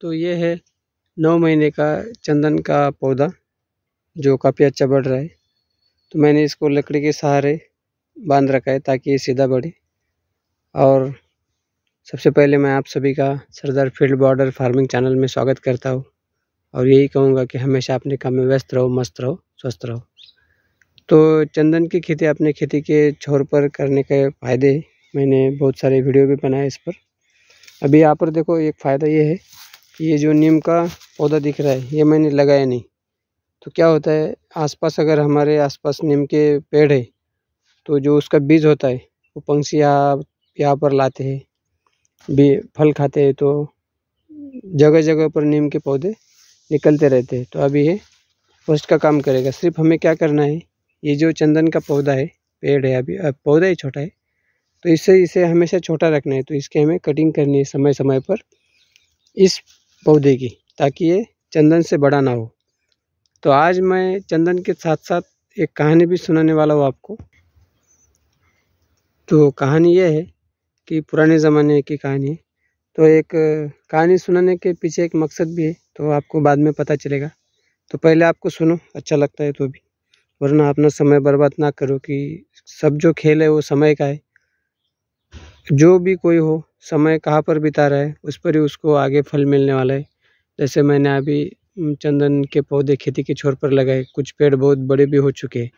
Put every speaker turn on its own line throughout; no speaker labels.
तो ये है नौ महीने का चंदन का पौधा जो काफ़ी अच्छा बढ़ रहा है तो मैंने इसको लकड़ी के सहारे बांध रखा है ताकि ये सीधा बढ़े और सबसे पहले मैं आप सभी का Sardar field border farming channel में स्वागत करता हूँ और यही कहूँगा कि हमेशा अपने काम में व्यस्त रहो मस्त रहो स्वस्थ रहो तो चंदन की खेती अपने खेती के छोर पर करने के फ़ायदे मैंने बहुत सारे वीडियो भी बनाए इस पर अभी यहाँ पर देखो एक फ़ायदा ये है ये जो नीम का पौधा दिख रहा है ये मैंने लगाया नहीं तो क्या होता है आसपास अगर हमारे आसपास नीम के पेड़ है तो जो उसका बीज होता है वो पंक्षी यहाँ पर लाते हैं भी फल खाते हैं तो जगह जगह पर नीम के पौधे निकलते रहते हैं तो अभी ये फर्स्ट का काम करेगा सिर्फ हमें क्या करना है ये जो चंदन का पौधा है पेड़ है अभी पौधा ही छोटा है तो इसे इसे हमेशा छोटा रखना है तो इसके हमें कटिंग करनी है समय समय पर इस पौधे की ताकि ये चंदन से बड़ा ना हो तो आज मैं चंदन के साथ साथ एक कहानी भी सुनाने वाला हूँ आपको तो कहानी यह है कि पुराने ज़माने की कहानी है तो एक कहानी सुनाने के पीछे एक मकसद भी है तो आपको बाद में पता चलेगा तो पहले आपको सुनो अच्छा लगता है तो भी वरना अपना समय बर्बाद ना करो कि सब जो खेल है वो समय का है जो भी कोई हो समय कहाँ पर बिता रहा है उस पर ही उसको आगे फल मिलने वाला है जैसे मैंने अभी चंदन के पौधे खेती के छोर पर लगाए कुछ पेड़ बहुत बड़े भी हो चुके हैं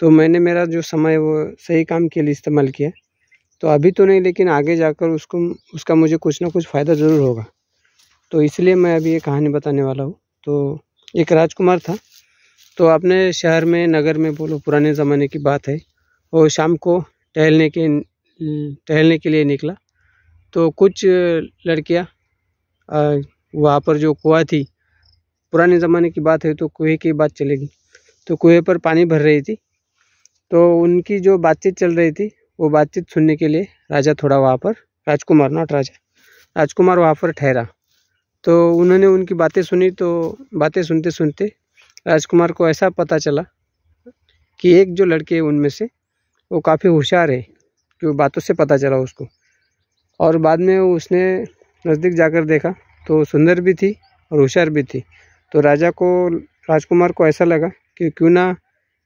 तो मैंने मेरा जो समय वो सही काम के लिए इस्तेमाल किया तो अभी तो नहीं लेकिन आगे जाकर उसको उसका मुझे कुछ ना कुछ फ़ायदा ज़रूर होगा तो इसलिए मैं अभी ये कहानी बताने वाला हूँ तो एक राजकुमार था तो अपने शहर में नगर में बोलो पुराने ज़माने की बात है वो शाम को टहलने के टहलने के लिए निकला तो कुछ लड़कियाँ वहाँ पर जो कुआ थी पुराने ज़माने की बात है तो कुएँ की बात चलेगी तो कुएँ पर पानी भर रही थी तो उनकी जो बातचीत चल रही थी वो बातचीत सुनने के लिए राजा थोड़ा वहाँ पर राजकुमार नॉट राजा राजकुमार वहाँ पर ठहरा तो उन्होंने उनकी बातें सुनी तो बातें सुनते सुनते राजकुमार को ऐसा पता चला कि एक जो लड़के उनमें से वो काफ़ी होशियार है क्यों तो बातों से पता चला उसको और बाद में उसने नज़दीक जाकर देखा तो सुंदर भी थी और होशियार भी थी तो राजा को राजकुमार को ऐसा लगा कि क्यों ना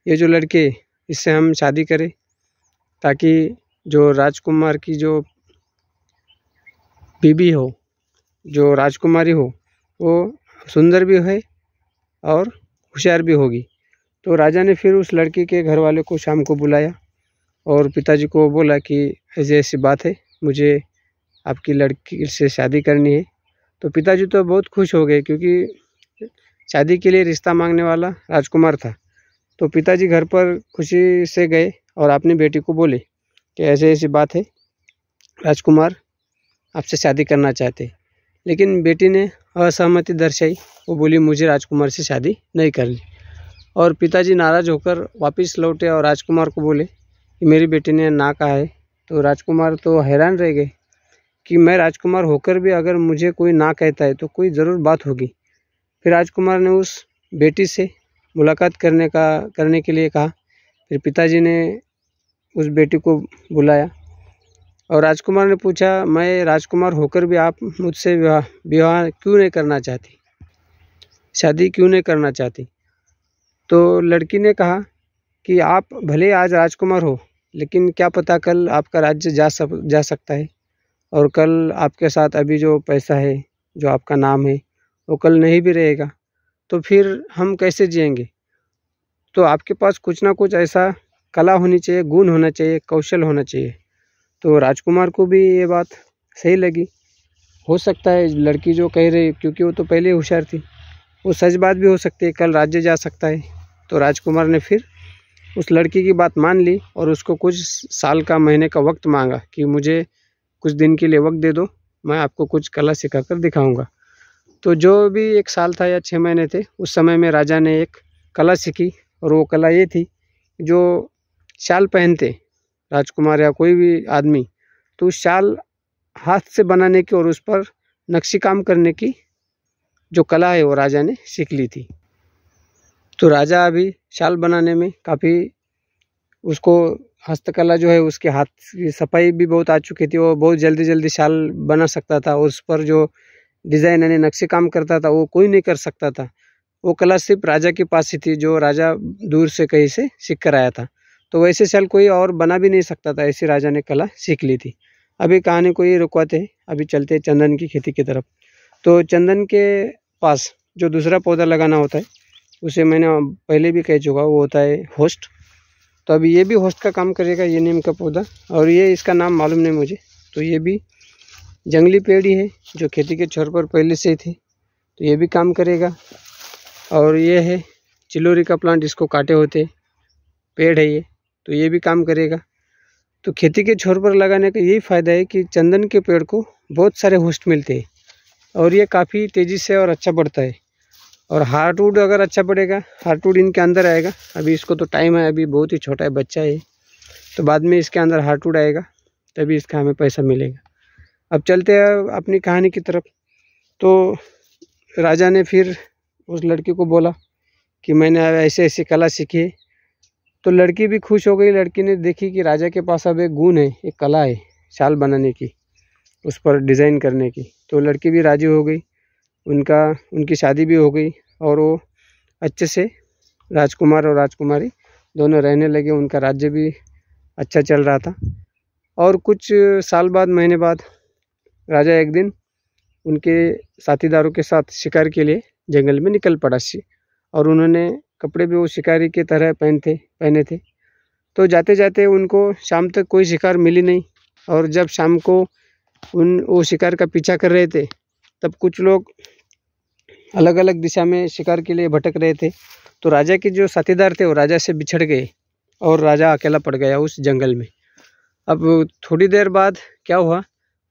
ये जो लड़के इससे हम शादी करें ताकि जो राजकुमार की जो बीबी हो जो राजकुमारी हो वो सुंदर भी है और होशियार भी होगी तो राजा ने फिर उस लड़की के घर वाले को शाम को बुलाया और पिताजी को बोला कि ऐसी ऐसी बात है मुझे आपकी लड़की से शादी करनी है तो पिताजी तो बहुत खुश हो गए क्योंकि शादी के लिए रिश्ता मांगने वाला राजकुमार था तो पिताजी घर पर खुशी से गए और अपनी बेटी को बोले कि ऐसे ऐसी बात है राजकुमार आपसे शादी करना चाहते लेकिन बेटी ने असहमति दर्शाई वो बोली मुझे राजकुमार से शादी नहीं करनी और पिताजी नाराज़ होकर वापस लौटे और राजकुमार को बोले कि मेरी बेटी ने ना कहा है तो राजकुमार तो हैरान रह गए कि मैं राजकुमार होकर भी अगर मुझे कोई ना कहता है तो कोई ज़रूर बात होगी फिर राजकुमार ने उस बेटी से मुलाकात करने का करने के लिए कहा फिर पिताजी ने उस बेटी को बुलाया और राजकुमार ने पूछा मैं राजकुमार होकर भी आप मुझसे विवाह विवाह क्यों नहीं करना चाहती शादी क्यों नहीं करना चाहती तो लड़की ने कहा कि आप भले आज राजकुमार हो लेकिन क्या पता कल आपका राज्य जा सक जा सकता है और कल आपके साथ अभी जो पैसा है जो आपका नाम है वो कल नहीं भी रहेगा तो फिर हम कैसे जिएंगे तो आपके पास कुछ ना कुछ ऐसा कला होनी चाहिए गुण होना चाहिए कौशल होना चाहिए तो राजकुमार को भी ये बात सही लगी हो सकता है लड़की जो कह रही क्योंकि वो तो पहले होशियार थी वो सच बात भी हो सकती है कल राज्य जा सकता है तो राजकुमार ने फिर उस लड़की की बात मान ली और उसको कुछ साल का महीने का वक्त मांगा कि मुझे कुछ दिन के लिए वक्त दे दो मैं आपको कुछ कला सिखा कर दिखाऊँगा तो जो भी एक साल था या छः महीने थे उस समय में राजा ने एक कला सीखी और वो कला ये थी जो शाल पहनते राजकुमार या कोई भी आदमी तो उस शाल हाथ से बनाने की और उस पर नक्शी काम करने की जो कला है वो राजा ने सीख ली थी तो राजा अभी शाल बनाने में काफ़ी उसको हस्तकला जो है उसके हाथ की सफाई भी बहुत आ चुकी थी वो बहुत जल्दी जल्दी शाल बना सकता था उस पर जो डिज़ाइन यानी नक्शे काम करता था वो कोई नहीं कर सकता था वो कला सिर्फ राजा के पास ही थी जो राजा दूर से कहीं से सीख कर आया था तो वैसे शाल कोई और बना भी नहीं सकता था ऐसी राजा ने कला सीख ली थी अभी कहानी को ये रुकवाते अभी चलते चंदन की खेती की तरफ तो चंदन के पास जो दूसरा पौधा लगाना होता है उसे मैंने पहले भी कह चुका वो होता है होस्ट तो अब ये भी होस्ट का काम करेगा ये नीम का पौधा और ये इसका नाम मालूम नहीं मुझे तो ये भी जंगली पेड़ ही है जो खेती के छोर पर पहले से ही थे तो ये भी काम करेगा और ये है चिलोरी का प्लांट इसको काटे होते पेड़ है ये तो ये भी काम करेगा तो खेती के छोर पर लगाने का यही फ़ायदा है कि चंदन के पेड़ को बहुत सारे होस्ट मिलते हैं और ये काफ़ी तेज़ी से और अच्छा बढ़ता है और हार्टवुड अगर अच्छा पड़ेगा हार्टवुड इनके अंदर आएगा अभी इसको तो टाइम है अभी बहुत ही छोटा है बच्चा है तो बाद में इसके अंदर हार्टवुड आएगा तभी इसका हमें पैसा मिलेगा अब चलते हैं अपनी कहानी की तरफ तो राजा ने फिर उस लड़की को बोला कि मैंने ऐसे ऐसी कला सीखी है तो लड़की भी खुश हो गई लड़की ने देखी कि राजा के पास अब एक गुण है एक कला है शाल बनाने की उस पर डिज़ाइन करने की तो लड़की भी राजी हो गई उनका उनकी शादी भी हो गई और वो अच्छे से राजकुमार और राजकुमारी दोनों रहने लगे उनका राज्य भी अच्छा चल रहा था और कुछ साल बाद महीने बाद राजा एक दिन उनके साथीदारों के साथ शिकार के लिए जंगल में निकल पड़ा सी और उन्होंने कपड़े भी वो शिकारी की तरह पहनते पहने थे तो जाते जाते उनको शाम तक कोई शिकार मिली नहीं और जब शाम को उन वो शिकार का पीछा कर रहे थे तब कुछ लोग अलग अलग दिशा में शिकार के लिए भटक रहे थे तो राजा के जो साथीदार थे वो राजा से बिछड़ गए और राजा अकेला पड़ गया उस जंगल में अब थोड़ी देर बाद क्या हुआ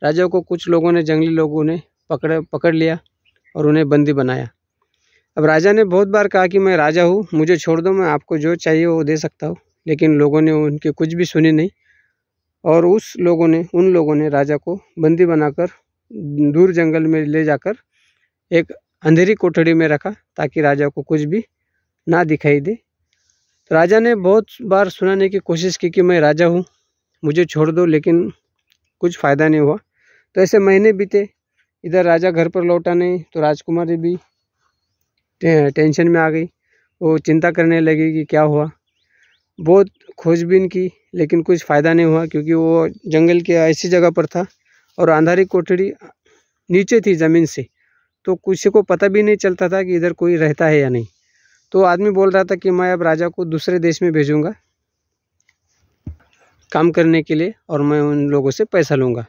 राजा को कुछ लोगों ने जंगली लोगों ने पकड़ पकड़ लिया और उन्हें बंदी बनाया अब राजा ने बहुत बार कहा कि मैं राजा हूँ मुझे छोड़ दो मैं आपको जो चाहिए वो दे सकता हूँ लेकिन लोगों ने उनके कुछ भी सुनी नहीं और उस लोगों ने उन लोगों ने राजा को बंदी बनाकर दूर जंगल में ले जाकर एक अंधेरी कोठड़ी में रखा ताकि राजा को कुछ भी ना दिखाई दे तो राजा ने बहुत बार सुनाने की कोशिश की कि मैं राजा हूँ मुझे छोड़ दो लेकिन कुछ फ़ायदा नहीं हुआ तो ऐसे महीने बीते इधर राजा घर पर लौटा नहीं तो राजकुमारी भी टे, टेंशन में आ गई वो चिंता करने लगी कि क्या हुआ बहुत खोजबीन की लेकिन कुछ फ़ायदा नहीं हुआ क्योंकि वो जंगल के ऐसी जगह पर था और अंधारी कोठड़ी नीचे थी ज़मीन से तो किसी को पता भी नहीं चलता था कि इधर कोई रहता है या नहीं तो आदमी बोल रहा था कि मैं अब राजा को दूसरे देश में भेजूँगा काम करने के लिए और मैं उन लोगों से पैसा लूँगा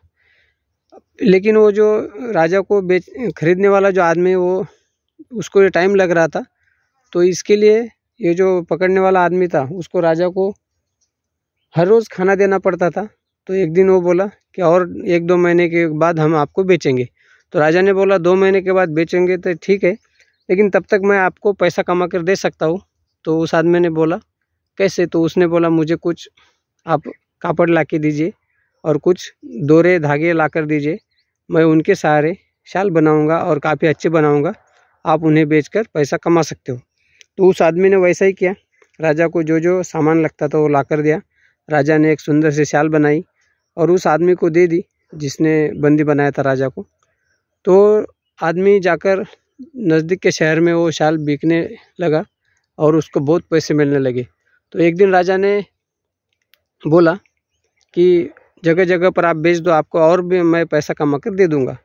लेकिन वो जो राजा को बेच खरीदने वाला जो आदमी वो उसको ये टाइम लग रहा था तो इसके लिए ये जो पकड़ने वाला आदमी था उसको राजा को हर रोज़ खाना देना पड़ता था तो एक दिन वो बोला कि और एक दो महीने के बाद हम आपको बेचेंगे तो राजा ने बोला दो महीने के बाद बेचेंगे तो ठीक है लेकिन तब तक मैं आपको पैसा कमा कर दे सकता हूँ तो उस आदमी ने बोला कैसे तो उसने बोला मुझे कुछ आप कापड़ ला के दीजिए और कुछ दोरे धागे ला कर दीजिए मैं उनके सहारे शाल बनाऊँगा और काफ़ी अच्छे बनाऊँगा आप उन्हें बेच पैसा कमा सकते हो तो उस आदमी ने वैसा ही किया राजा को जो जो सामान लगता था वो ला कर दिया राजा ने एक सुंदर से शाल बनाई और उस आदमी को दे दी जिसने बंदी बनाया था राजा को तो आदमी जाकर नज़दीक के शहर में वो शाल बिकने लगा और उसको बहुत पैसे मिलने लगे तो एक दिन राजा ने बोला कि जगह जगह पर आप बेच दो आपको और भी मैं पैसा कमा कर दे दूँगा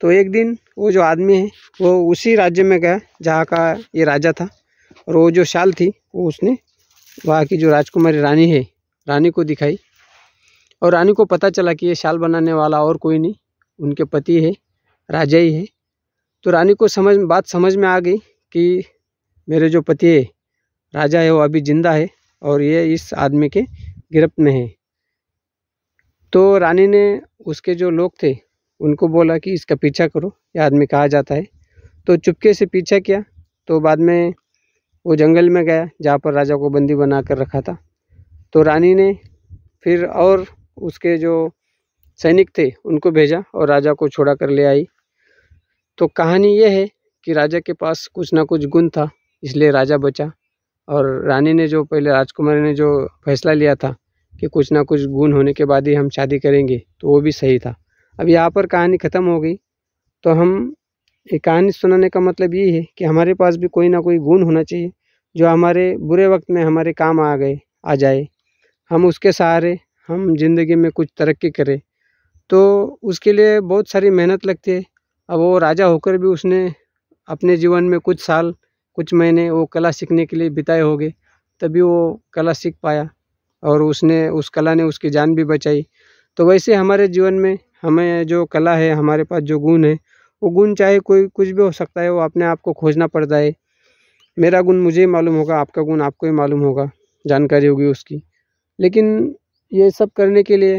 तो एक दिन वो जो आदमी है वो उसी राज्य में गया जहाँ का ये राजा था और वो जो शाल थी वो उसने वहाँ की जो राजकुमारी रानी है रानी को दिखाई और रानी को पता चला कि ये शाल बनाने वाला और कोई नहीं उनके पति है राजा ही है तो रानी को समझ बात समझ में आ गई कि मेरे जो पति है राजा है वो अभी ज़िंदा है और ये इस आदमी के गिरफ्त में है तो रानी ने उसके जो लोग थे उनको बोला कि इसका पीछा करो ये आदमी कहा जाता है तो चुपके से पीछा किया तो बाद में वो जंगल में गया जहाँ पर राजा को बंदी बना कर रखा था तो रानी ने फिर और उसके जो सैनिक थे उनको भेजा और राजा को छोड़ा कर ले आई तो कहानी यह है कि राजा के पास कुछ ना कुछ गुण था इसलिए राजा बचा और रानी ने जो पहले राजकुमारी ने जो फैसला लिया था कि कुछ ना कुछ गुण होने के बाद ही हम शादी करेंगे तो वो भी सही था अब यहाँ पर कहानी ख़त्म हो गई तो हम ये कहानी सुनाने का मतलब ये है कि हमारे पास भी कोई ना कोई गुण होना चाहिए जो हमारे बुरे वक्त में हमारे काम आ गए आ जाए हम उसके सहारे हम ज़िंदगी में कुछ तरक्की करें तो उसके लिए बहुत सारी मेहनत लगती है अब वो राजा होकर भी उसने अपने जीवन में कुछ साल कुछ महीने वो कला सीखने के लिए बिताए होंगे तभी वो कला सीख पाया और उसने उस कला ने उसकी जान भी बचाई तो वैसे हमारे जीवन में हमें जो कला है हमारे पास जो गुण है वो गुण चाहे कोई कुछ भी हो सकता है वो अपने आप को खोजना पड़ता है मेरा गुण मुझे ही मालूम होगा आपका गुण आपको ही मालूम होगा जानकारी होगी उसकी लेकिन ये सब करने के लिए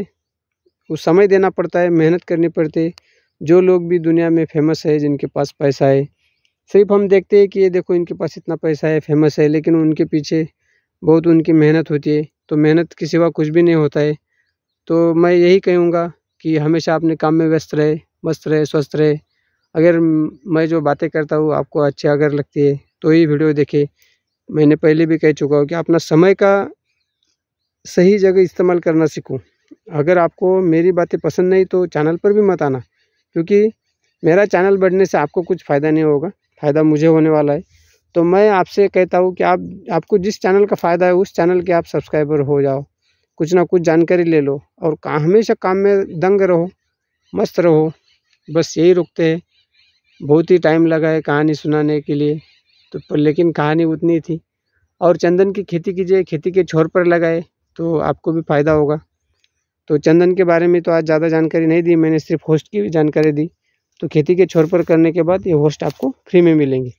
वो समय देना पड़ता है मेहनत करनी पड़ती है जो लोग भी दुनिया में फेमस है जिनके पास पैसा है सिर्फ हम देखते हैं कि ये देखो इनके पास इतना पैसा है फेमस है लेकिन उनके पीछे बहुत उनकी मेहनत होती है तो मेहनत के सिवा कुछ भी नहीं होता है तो मैं यही कहूँगा कि हमेशा अपने काम में व्यस्त रहे मस्त रहे स्वस्थ रहे अगर मैं जो बातें करता हूँ आपको अच्छी अगर लगती है तो ये वीडियो देखे मैंने पहले भी कह चुका हूँ कि अपना समय का सही जगह इस्तेमाल करना सीखूँ अगर आपको मेरी बातें पसंद नहीं तो चैनल पर भी मत आना क्योंकि मेरा चैनल बढ़ने से आपको कुछ फ़ायदा नहीं होगा फ़ायदा मुझे होने वाला है तो मैं आपसे कहता हूँ कि आप आपको जिस चैनल का फ़ायदा है उस चैनल के आप सब्सक्राइबर हो जाओ कुछ ना कुछ जानकारी ले लो और का, हमेशा काम में दंग रहो मस्त रहो बस यही रुकते हैं बहुत ही टाइम लगा है कहानी सुनाने के लिए तो पर लेकिन कहानी उतनी थी और चंदन की खेती कीजिए खेती के छोर पर लगाए तो आपको भी फ़ायदा होगा तो चंदन के बारे में तो आज ज़्यादा जानकारी नहीं दी मैंने सिर्फ होस्ट की भी जानकारी दी तो खेती के छोर पर करने के बाद ये होस्ट आपको फ्री में मिलेंगे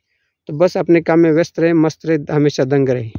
तो बस अपने काम में व्यस्त रहे मस्त रहे हमेशा दंग रहे